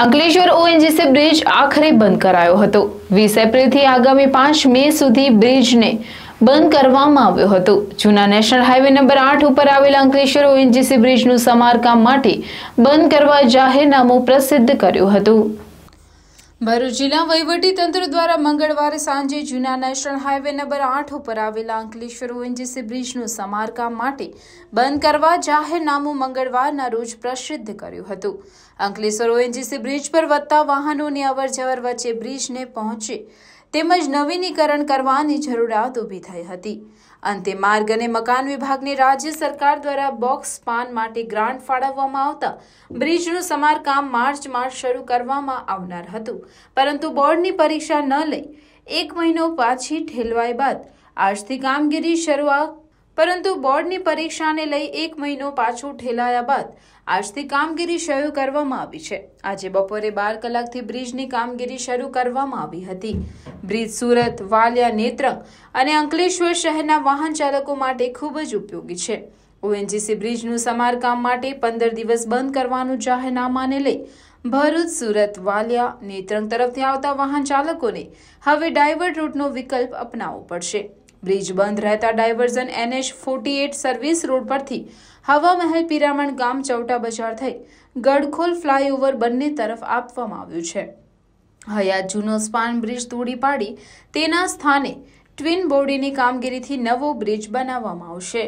Ankleshwar ONGC bridge આખરે બંધ કરાયો હતો વીસ એપ્રિલથી આગામી પાંચ મે સુધી બ્રિજને બંધ કરવામાં આવ્યો હતો જૂના નેશનલ હાઈવે નંબર આઠ ઉપર આવેલા અંકલેશ્વર ઓએનજીસી બ્રિજનું સમારકામ માટે બંધ કરવા જાહેરનામું પ્રસિદ્ધ કર્યું હતું ભરૂચ જિલ્લા તંત્ર દ્વારા મંગળવારે સાંજે જૂના નેશનલ હાઇવે નંબર આઠ ઉપર આવેલા અંકલેશ્વર ઓએનજીસી બ્રિજનું સમારકામ માટે બંધ કરવા જાહેરનામું મંગળવારના રોજ પ્રસિદ્ધ કર્યું હતું અંકલેશ્વર ઓએનજીસી બ્રિજ પર વધતા વાહનોની અવરજવર વચ્ચે બ્રિજને પહોંચે તેમજ નવીનીકરણ કરવાની જરૂરિયાત ઊભી થઈ હતી અંતે માર્ગ અને મકાન વિભાગને રાજ્ય સરકાર દ્વારા બોક્સ પાન માટે ગ્રાન્ટ ફાળવવામાં આવતા બ્રિજનું સમારકામ માર્ચમાં શરૂ કરવામાં આવનાર હતું પરંતુ બોર્ડની પરીક્ષા ન લઈ એક મહિનો પાછી ઠેલવાય બાદ આજથી કામગીરી શરૂઆત પરંતુ બોર્ડની પરીક્ષાને લઈ એક મહિનો પાછું ઠેલાયા બાદ આજથી કામગીરી શરૂ કરવામાં આવી છે આજે બપોરે બાર કલાકથી બ્રિજની કામગીરી શરૂ કરવામાં આવી હતી બ્રિજ સુરત વાલિયા નેત્રંગ અને અંકલેશ્વર શહેરના વાહન ચાલકો માટે ખૂબ જ ઉપયોગી છે ઓએનજીસી બ્રિજનું સમારકામ માટે પંદર દિવસ બંધ કરવાનું જાહેરનામાને લઈ ભરૂચ સુરત વાલિયા નેત્રંગ તરફથી આવતા વાહન ચાલકોને હવે ડાયવર્ટ રૂટનો વિકલ્પ અપનાવવો પડશે બ્રિજ બંધ રહેતા diversion NH forty eight service road પરથી હવા મહેલ પિરામણ ગામ ચૌટા બજાર થઈ ગઢખોલ ફ્લાયઓવર બંને તરફ આપવામાં આવ્યું છે હયાત જૂનો સ્પાન બ્રિજ તોડી પાડી તેના સ્થાને ટ્વિન બોડીની કામગીરીથી નવો બ્રિજ બનાવવામાં આવશે